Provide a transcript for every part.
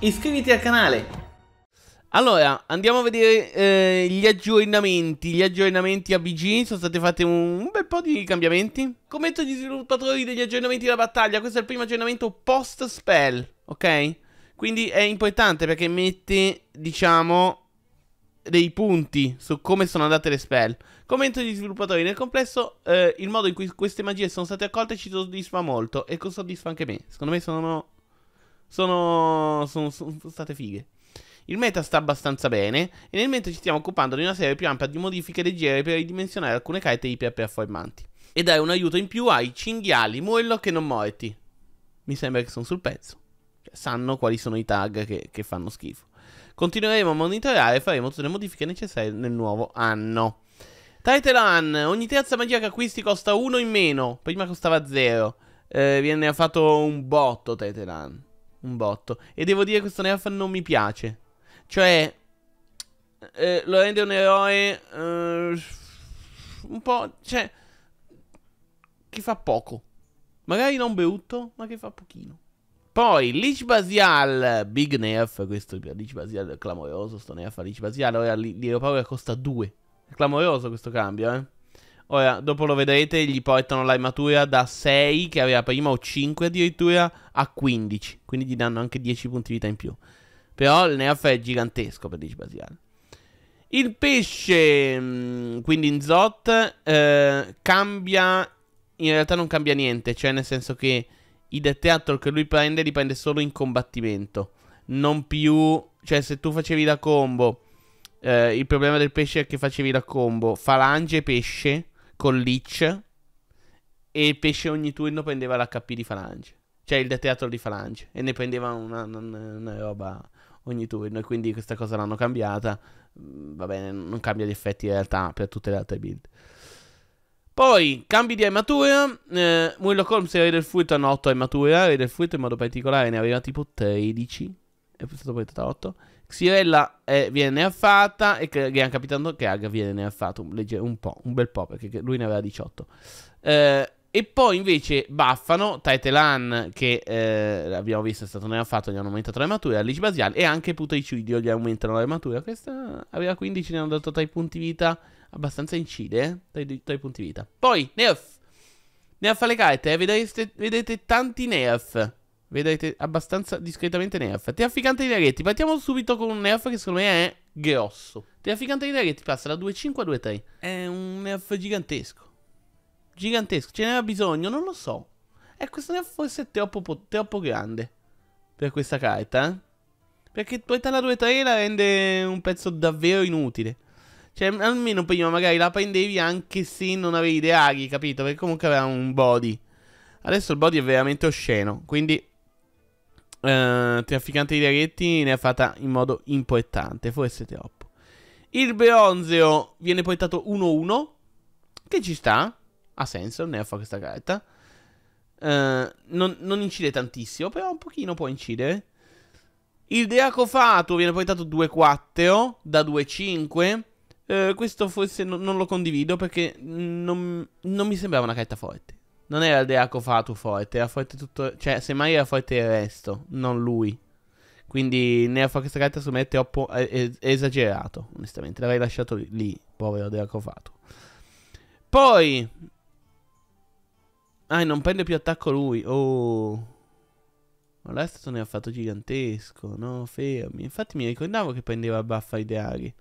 iscriviti al canale. Allora, andiamo a vedere eh, gli aggiornamenti. Gli aggiornamenti a BG sono stati fatti un bel po' di cambiamenti. Commento gli sviluppatori degli aggiornamenti della battaglia. Questo è il primo aggiornamento post spell, ok? Quindi è importante perché mette, diciamo, dei punti su come sono andate le spell. Commento degli sviluppatori. Nel complesso, eh, il modo in cui queste magie sono state accolte ci soddisfa molto e soddisfa anche me. Secondo me sono sono, sono, sono state fighe. Il meta sta abbastanza bene e nel mentre ci stiamo occupando di una serie più ampia di modifiche leggere per ridimensionare alcune carte IP performanti. E dare un aiuto in più ai cinghiali, muello che non morti. Mi sembra che sono sul pezzo. Cioè, sanno quali sono i tag che, che fanno schifo. Continueremo a monitorare e faremo tutte le modifiche necessarie nel nuovo anno. Taitelan, ogni terza magia che acquisti costa uno in meno. Prima costava zero. Eh, viene fatto un botto Taitelan un botto. E devo dire che questo nerf non mi piace. Cioè, eh, lo rende un eroe eh, un po', cioè, che fa poco. Magari non brutto, ma che fa pochino. Poi, Lich Basial, big nerf, questo Lich Basial è clamoroso, sto nerf a Lich Basial, ora l'Iero costa 2. È clamoroso questo cambio, eh. Ora, dopo lo vedrete, gli portano l'armatura da 6 che aveva prima o 5 addirittura a 15. Quindi gli danno anche 10 punti vita in più. Però il nerf è gigantesco per 10 basilare. Il pesce, mm, quindi in Zot, eh, cambia... In realtà non cambia niente, cioè nel senso che i detractor che lui prende li prende solo in combattimento. Non più... Cioè se tu facevi la combo... Eh, il problema del pesce è che facevi la combo falange pesce con Leech e il pesce ogni turno prendeva l'HP di Falange, cioè il teatro di Falange, e ne prendeva una, una, una roba ogni turno, e quindi questa cosa l'hanno cambiata. Mm, va bene, non cambia gli effetti in realtà per tutte le altre build. Poi cambi di armatura. Eh, Murloc Holmes e Re del Furto hanno 8 armatura. Re del Furto in modo particolare ne aveva tipo 13. E poi è stato portato a 8. Xirella eh, viene nerfatta e Gran Capitano Krag viene nerfato un, un, po', un bel po', perché lui ne aveva 18. Eh, e poi invece baffano Taitelan, che eh, abbiamo visto è stato nerfato, gli hanno aumentato l'armatura, Lich Basial e anche Putricidio gli aumentano l'armatura. Questa aveva 15, ne hanno dato 3 punti vita, abbastanza incide, eh? 3, 3 punti vita. Poi nerf, nerf alle carte, eh? vedete, vedete tanti nerf. Vedete abbastanza discretamente Nerf. Trafficante di laghetti. Partiamo subito con un Nerf che secondo me è grosso. Trafficante di laghetti passa da 2.5 a 2.3. È un Nerf gigantesco. Gigantesco. Ce n'era bisogno? Non lo so. E questo Nerf forse è troppo, troppo grande per questa carta. Eh? Perché portarla 2 2,3 la rende un pezzo davvero inutile. Cioè, almeno prima magari la prendevi anche se non avevi ideali, capito? Perché comunque aveva un body. Adesso il body è veramente osceno, quindi eh, trafficante di raghetti ne ha fatta in modo importante, forse troppo. Il bronzeo viene portato 1-1, che ci sta, ha senso, ne fa questa carta. Eh, non, non, incide tantissimo, però un pochino può incidere. Il Deaco Fatuo viene portato 2-4 da 2-5. Eh, questo forse no, non lo condivido perché non, non mi sembrava una carta forte. Non era il Deaco Fatu forte, era forte tutto... Cioè, semmai era forte il resto, non lui. Quindi nella Forest Carta secondo me è troppo è, esagerato, onestamente. L'avrei lasciato lì, povero Deaco Fatu. Poi... Ah, non prende più attacco lui. Oh... Ma l'Eston ne ha fatto gigantesco, no? Fermi. Infatti mi ricordavo che prendeva buff ai deaghi.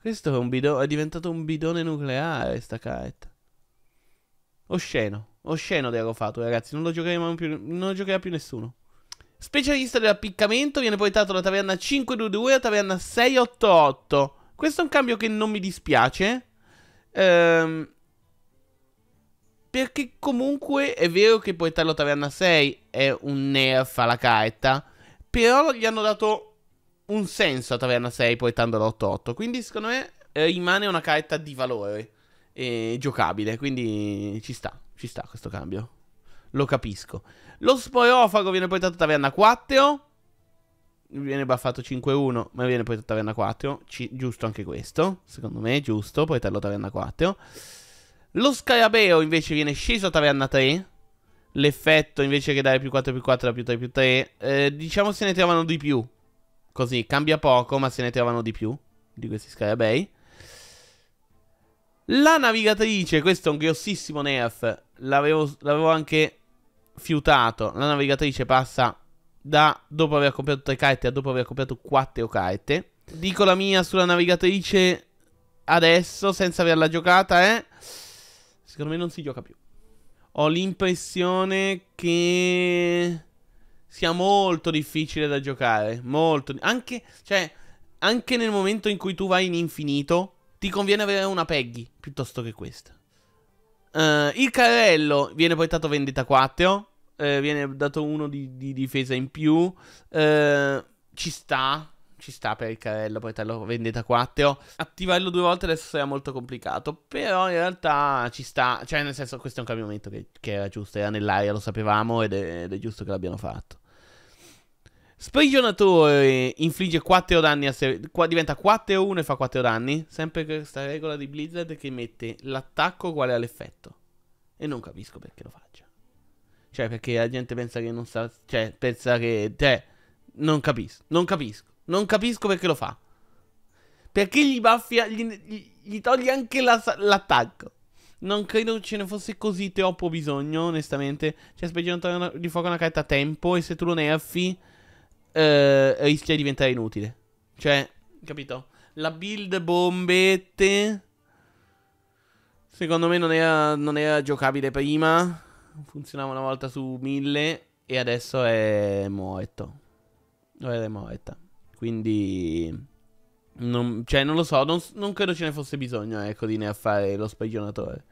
Questo è, è diventato un bidone nucleare, sta carta. Osceno. Oh, Osceno di Agofato, ragazzi. Non lo giocheremo più. Non lo giocherà più nessuno. Specialista dell'appiccamento, viene poi dato la taverna 522 a taverna 688. Questo è un cambio che non mi dispiace. Ehm, perché comunque è vero che Poetarlo Taverna 6 è un nerf alla carta. Però gli hanno dato un senso a Taverna 6 Poetarlo 8 88. Quindi secondo me eh, rimane una carta di valore. E eh, giocabile. Quindi ci sta. Ci sta questo cambio. Lo capisco. Lo spoiofago viene portato a taverna 4. Viene baffato 5-1, ma viene portato a taverna 4. C giusto anche questo. Secondo me è giusto. Poi a taverna 4. Lo scarabeo invece viene sceso a taverna 3. L'effetto invece che dare più 4 più 4 da più 3 più 3. Eh, diciamo se ne trovano di più. Così cambia poco, ma se ne trovano di più. Di questi scarabei. La navigatrice, questo è un grossissimo nerf l'avevo anche fiutato. La navigatrice passa da dopo aver compiuto tre carte a dopo aver compiuto quattro carte. Dico la mia sulla navigatrice adesso, senza averla giocata, eh. Secondo me non si gioca più. Ho l'impressione che sia molto difficile da giocare. Molto. Anche, cioè, anche nel momento in cui tu vai in infinito, ti conviene avere una Peggy piuttosto che questa. Uh, il carrello viene portato vendita 4. Uh, eh, viene dato uno di, di difesa in più. Uh, ci sta. Ci sta per il carrello portarlo vendita 4. Attivarlo due volte adesso sarà molto complicato. Però in realtà ci sta. Cioè, nel senso, questo è un cambiamento che, che era giusto. Era nell'aria, lo sapevamo ed è, ed è giusto che l'abbiano fatto. Sprigionatore infligge 4 danni a se... Qua diventa 4-1 e fa 4 danni. Sempre questa regola di Blizzard che mette l'attacco uguale all'effetto. E non capisco perché lo faccia. Cioè, perché la gente pensa che non sa... Cioè, pensa che... Cioè, non capisco. Non capisco. Non capisco perché lo fa. Perché gli baffia... Gli, gli, gli toglie anche l'attacco. non credo ce ne fosse così troppo bisogno, onestamente. Cioè, sprigionatore di fuoco una carta a tempo e se tu lo nerfi eh, rischia di diventare inutile. Cioè, capito? La build bombette. Secondo me non era, non era giocabile prima. Funzionava una volta su mille. E adesso è morto. Ora è morta. Quindi. Non, cioè, non lo so. Non, non, credo ce ne fosse bisogno, ecco, di fare lo sprigionatore.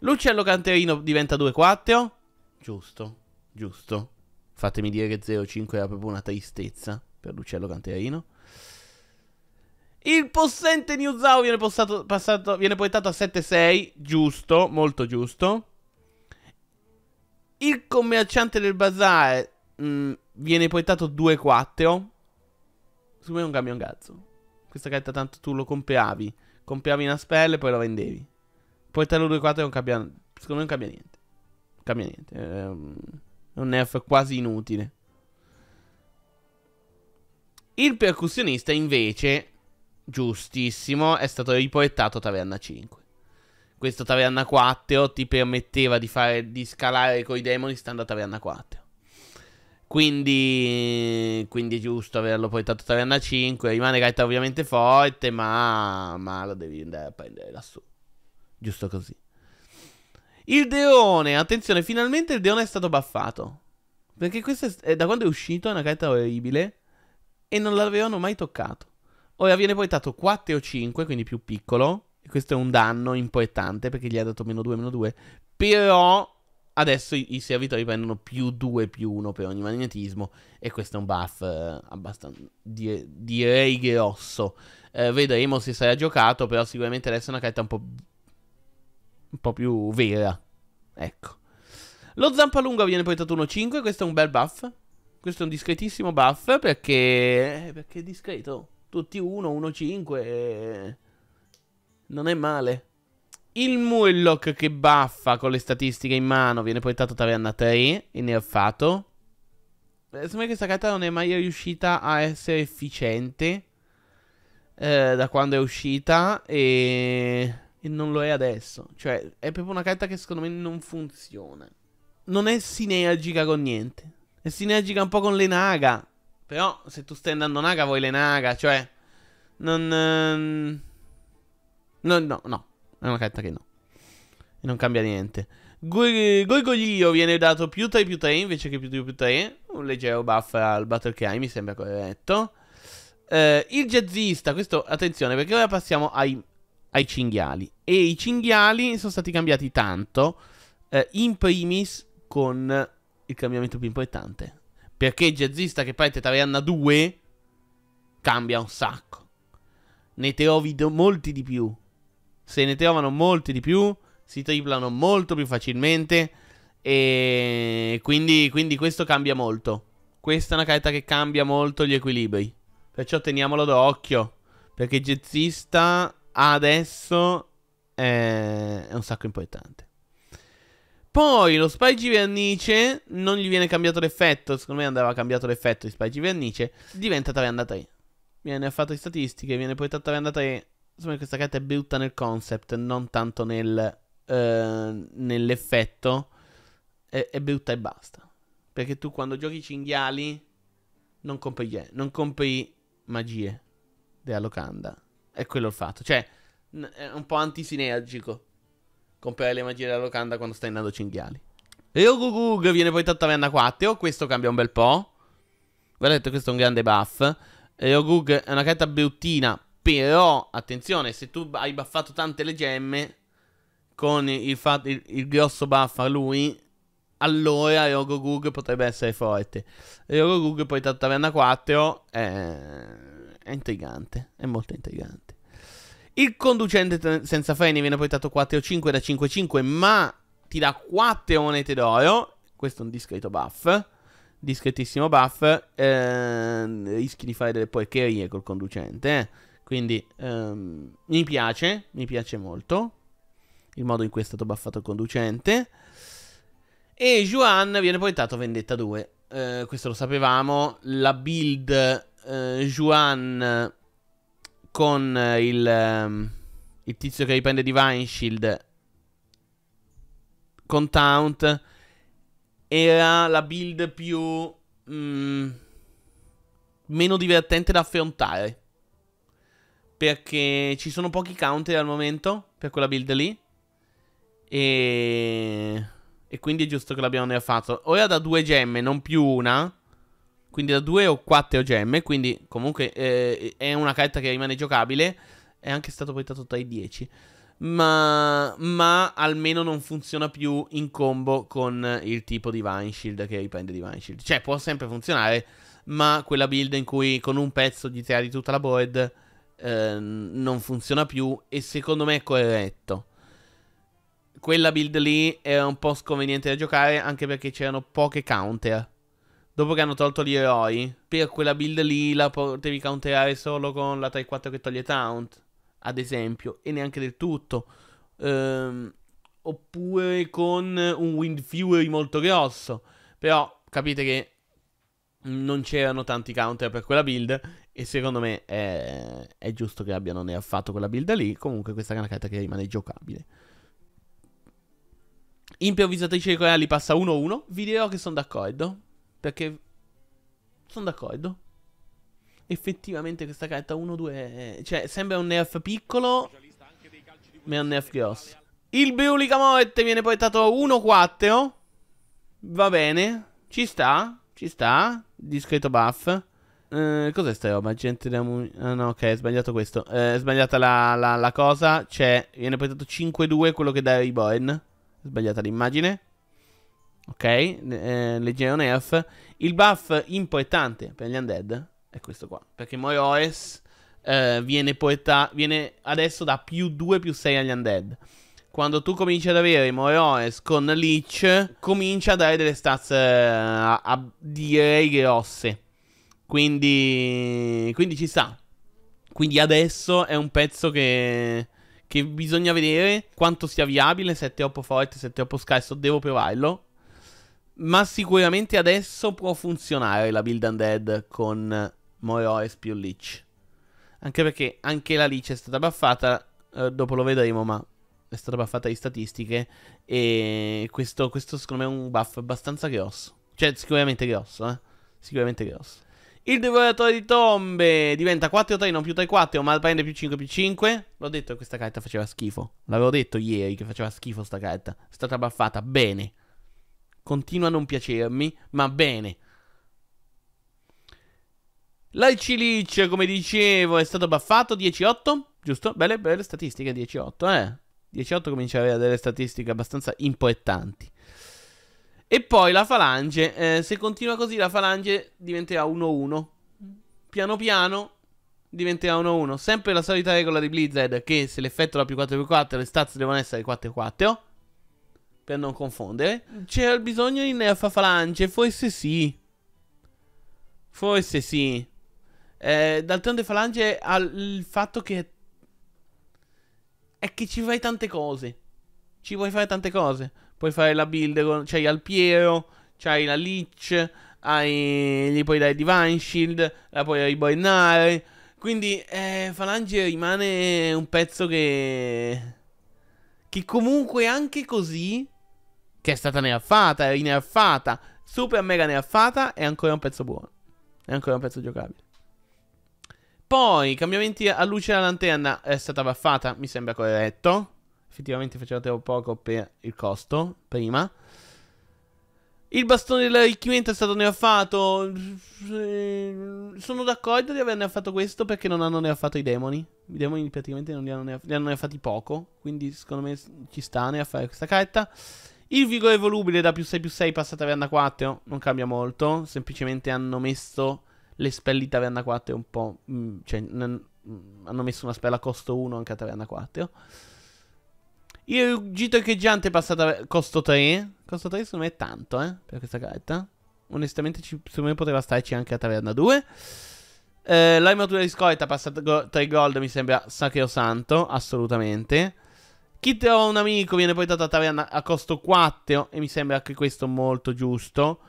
L'uccello canterino diventa 2-4. Giusto, giusto. Fatemi dire che 0-5 era proprio una tristezza per l'uccello Canterino. Il possente Newzao viene, postato, passato, viene poetato a 7-6, giusto, molto giusto. Il commerciante del bazar mh, mm, viene poetato 2-4. Su me non cambia un cazzo. Questa carta tanto tu lo compravi. Compravi una spell e poi la vendevi. Poetarlo 2-4 non cambia... Secondo me non cambia niente. Cambia niente. Ehm... È un nerf quasi inutile. Il percussionista invece, giustissimo, è stato ripoettato Taverna 5. Questo Taverna 4 ti permetteva di, fare, di scalare con i demoni stando a Taverna 4. Quindi, quindi è giusto averlo poettato Taverna 5. Rimane Gaeta ovviamente forte, ma, ma lo devi andare a prendere lassù. Giusto così. Il Deone, attenzione, finalmente il Deone è stato buffato. Perché questo è, da quando è uscito è una carta orribile e non l'avevano mai toccato. Ora viene poetato 4 o 5, quindi più piccolo. E questo è un danno importante perché gli ha dato meno 2, meno 2. Però adesso i, i servitori prendono più 2, più 1 per ogni magnetismo. E questo è un buff eh, abbastanza, dire, direi grosso. Eh, vedremo se sarà giocato, però sicuramente adesso è una carta un po' un po' più vera. Ecco. Lo Zampalunga viene portato 1-5, questo è un bel buff. Questo è un discretissimo buff perché... Eh, perché è discreto. Tutti 1, 1-5. Eh, non è male. Il Mullock che baffa con le statistiche in mano viene portato taverna 3 e ne ha fatto. Eh, Sembra che questa carta non è mai riuscita a essere efficiente eh, da quando è uscita e e non lo è adesso. Cioè, è proprio una carta che secondo me non funziona. Non è sinergica con niente. È sinergica un po' con le naga. Però se tu stai andando naga vuoi le naga, cioè... Non... Ehm... No, no, no. È una carta che no. E non cambia niente. Gorgoglio viene dato più 3 più 3 invece che più 2 più 3. Un leggero buff al Battle Cry mi sembra corretto. Eh, il jazzista, questo attenzione perché ora passiamo ai ai cinghiali. E i cinghiali sono stati cambiati tanto, eh, in primis con il cambiamento più importante. Perché il jazzista che parte Taverna 2 cambia un sacco. Ne trovi molti di più. Se ne trovano molti di più, si triplano molto più facilmente. E quindi, quindi questo cambia molto. Questa è una carta che cambia molto gli equilibri. Perciò teniamolo d'occhio. Perché jazzista adesso eh, è un sacco importante. Poi lo Spike Vernice non gli viene cambiato l'effetto. Secondo me andava cambiato l'effetto di Spike Vernice. Diventa Tavenda 3. Viene fatto di statistiche, viene portata Tavenda 3. Insomma, questa carta è brutta nel concept, non tanto nel, eh, nell'effetto. È, è, brutta e basta. Perché tu quando giochi cinghiali non compri, non compri magie della locanda è quello il fatto. Cioè, è un po' antisinergico comprare le magie della locanda quando stai andando cinghiali. E Ogugug oh, viene poi da Taverna 4. Questo cambia un bel po'. Guardate, questo è un grande buff. E Ogug oh, è una carta bruttina. Però, attenzione, se tu hai buffato tante le gemme con il, fa- il, il grosso buff a lui, allora Ogugug oh, potrebbe essere forte. E Ogugug poi da Taverna 4 è è intrigante, è molto intrigante. Il conducente senza freni viene poi dato 4 o 5 da 5 5, ma ti dà 4 monete d'oro. Questo è un discreto buff. Discretissimo buff. Eh, rischi di fare delle porcherie col conducente. Eh. Quindi ehm, mi piace, mi piace molto il modo in cui è stato buffato il conducente. E Juan viene poi dato vendetta 2. Eh, questo lo sapevamo. La build eh, Juan eh, con eh, il, um, il tizio che riprende di Vineshield con Taunt era la build più... Mm, meno divertente da affrontare. Perché ci sono pochi counter al momento per quella build lì. E... e quindi è giusto che l'abbiamo nerfato. Ora da due gemme, non più una. Quindi da 2 o 4 gemme. Quindi comunque eh, è una carta che rimane giocabile. È anche stato portato tra i 10. Ma, ma, almeno non funziona più in combo con il tipo di Divine Shield che riprende Divine Shield. Cioè, può sempre funzionare, ma quella build in cui con un pezzo gli tira di tutta la board eh, non funziona più e secondo me è corretto. Quella build lì era un po' sconveniente da giocare anche perché c'erano poche counter. Dopo che hanno tolto gli eroi, per quella build lì la potevi counterare solo con la 3-4 che toglie taunt, ad esempio, e neanche del tutto. Ehm, oppure con un Wind Fury molto grosso. Però capite che non c'erano tanti counter per quella build e secondo me è, è giusto che abbiano ne affatto quella build lì. Comunque questa è una carta che rimane giocabile. Improvvisatrice di Corali passa 1-1. Vi dirò che sono d'accordo. Perché sono d'accordo. Effettivamente questa carta 1-2... Eh, cioè, sembra un nerf piccolo, ma è un nerf grosso. Il Biulica Morte viene portato a 1-4. Va bene. Ci sta, ci sta. Discreto buff. Eh, cos'è sta roba? Gente della Ah no, ok, è sbagliato questo. Eh, è sbagliata la, la, la cosa. C'è. Viene portato 5-2 quello che dà Reborn. sbagliata l'immagine ok? Eh, Legione Earth. Il buff impoetante per gli undead è questo qua, perché Moiores eh, viene, poeta- viene adesso da più 2 più 6 agli undead. Quando tu cominci ad avere Moiores con Leech, comincia a dare delle stats eh, a, a direi grosse. Quindi, quindi ci sta. Quindi adesso è un pezzo che che bisogna vedere quanto sia viabile 7 Oppo Forte, 7 Oppo Sky, so devo provarlo ma sicuramente adesso può funzionare la build undead con Moroes più Leech. Anche perché anche la Leech è stata buffata, eh, dopo lo vedremo, ma è stata buffata di statistiche. E questo, questo secondo me è un buff abbastanza grosso. Cioè, sicuramente grosso, eh. Sicuramente grosso. Il Devoratore di Tombe diventa 4-3, non più 3-4, ma prende più 5 più 5. L'ho detto che questa carta faceva schifo. L'avevo detto ieri che faceva schifo questa carta. È stata buffata bene. Continua a non piacermi, ma bene. L'Alcilic, come dicevo, è stato baffato 10-8, giusto? Belle, belle statistiche, 10-8, eh. 10-8 comincia ad avere delle statistiche abbastanza importanti. E poi la falange, eh, se continua così la falange diventerà 1-1. Piano piano diventerà 1-1. Sempre la solita regola di Blizzard che se l'effetto è la più 4 più 4 le stats devono essere 4-4 per non confondere, c'era bisogno di nerfafalange, forse sì. Forse sì. Eh, d'altronde falange ha il fatto che... È che ci fai tante cose. Ci vuoi fare tante cose. Puoi fare la build, con... c'hai Alpiero, c'hai la Leech, hai... gli puoi dare Divine Shield, la puoi ribornare. Quindi eh, Falange rimane un pezzo che... Che comunque anche così che è stata nerfata, rinerfata, super mega nerfata, è ancora un pezzo buono. È ancora un pezzo giocabile. Poi, cambiamenti a luce della lanterna è stata baffata, mi sembra corretto. Effettivamente faceva troppo poco per il costo, prima. Il bastone dell'arricchimento è stato nerfato. Sono d'accordo di averne fatto questo perché non hanno nerfato i demoni. I demoni praticamente non li hanno, nerf- nerfati poco. Quindi secondo me ci sta a fare questa carta. Il vigore volubile da più 6 più 6 passa a taverna 4, non cambia molto, semplicemente hanno messo le spell di taverna 4 un po'... Mh, mm, cioè, hanno messo una spella a costo 1 anche a taverna 4. Il ruggito echeggiante passa a costo 3. Costo 3 secondo me è tanto, eh, per questa carta. Onestamente ci, secondo me poteva starci anche a taverna 2. Eh, l'armatura di scorta passa a 3 gold, mi sembra sacrosanto, assolutamente. Kit o un amico viene poi dato a taverna a costo 4 e mi sembra anche questo molto giusto.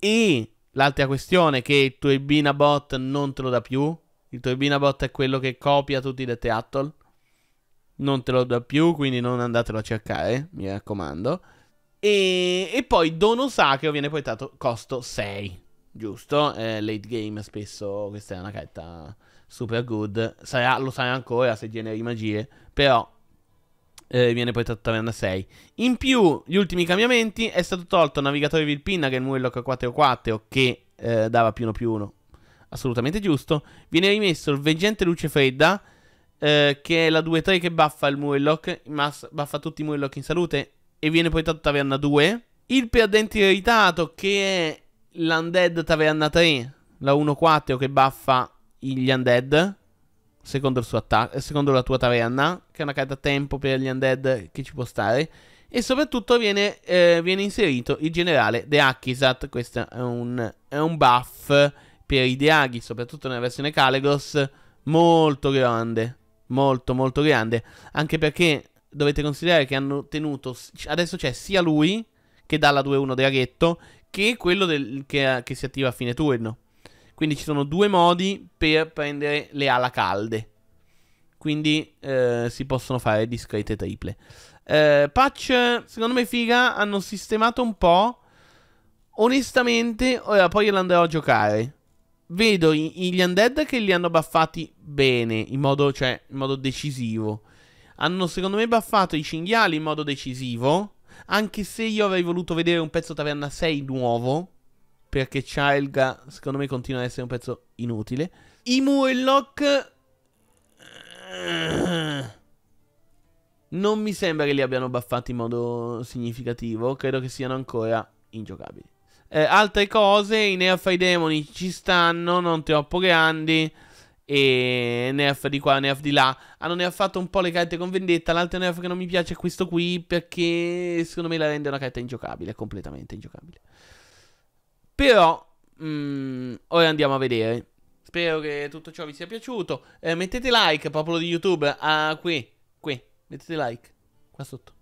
E l'altra questione è che il tuo Ibina bot non te lo dà più. Il tuo Ibina bot è quello che copia tutti i Deteatol. Non te lo dà più, quindi non andatelo a cercare, mi raccomando. E, e poi Dono Sacro viene poi dato a costo 6. Giusto? Eh, late game spesso questa è una carta super good. Sarà, lo sai ancora se generi magie, però eh, viene poi trattata Taverna 6. In più, gli ultimi cambiamenti, è stato tolto navigatore Vilpinna che è il muello 4 che eh, dava più 1 più 1. Assolutamente giusto. Viene rimesso il veggente luce fredda eh, che è la 2-3 che buffa il Murloc, ma buffa tutti i Murloc in salute e viene poi tolto taverna 2. Il perdente irritato che è l'Undead taverna 3, la 1-4 che buffa gli Undead secondo, atta- secondo la tua taverna, che è una carta a tempo per gli undead che ci può stare. E soprattutto viene, eh, viene inserito il generale De Akisat. Questo è un, è un, buff per i Deaghi, soprattutto nella versione Calegos, molto grande. Molto, molto grande. Anche perché dovete considerare che hanno tenuto. Adesso c'è sia lui, che dà la 2-1 Draghetto, che quello del, che, che si attiva a fine turno. Quindi ci sono due modi per prendere le ala calde. Quindi eh, si possono fare discrete triple. Eh, patch, secondo me figa, hanno sistemato un po'. Onestamente, ora poi io andrò a giocare. Vedo gli undead che li hanno buffati bene, in modo, cioè, in modo decisivo. Hanno secondo me buffato i cinghiali in modo decisivo. Anche se io avrei voluto vedere un pezzo taverna 6 nuovo perché Chilga secondo me continua ad essere un pezzo inutile. I Murloc eh, non mi sembra che li abbiano buffati in modo significativo, credo che siano ancora ingiocabili. Eh, altre cose, i nerf ai demoni ci stanno, non troppo grandi e nerf di qua, nerf di là. Hanno nerfato un po' le carte con vendetta. L'altro nerf che non mi piace è questo qui perché secondo me la rende una carta ingiocabile, completamente ingiocabile. Però, mh, mm, ora andiamo a vedere. Spero che tutto ciò vi sia piaciuto. Eh, mettete like, popolo di YouTube, ah, qui, qui, mettete like, qua sotto.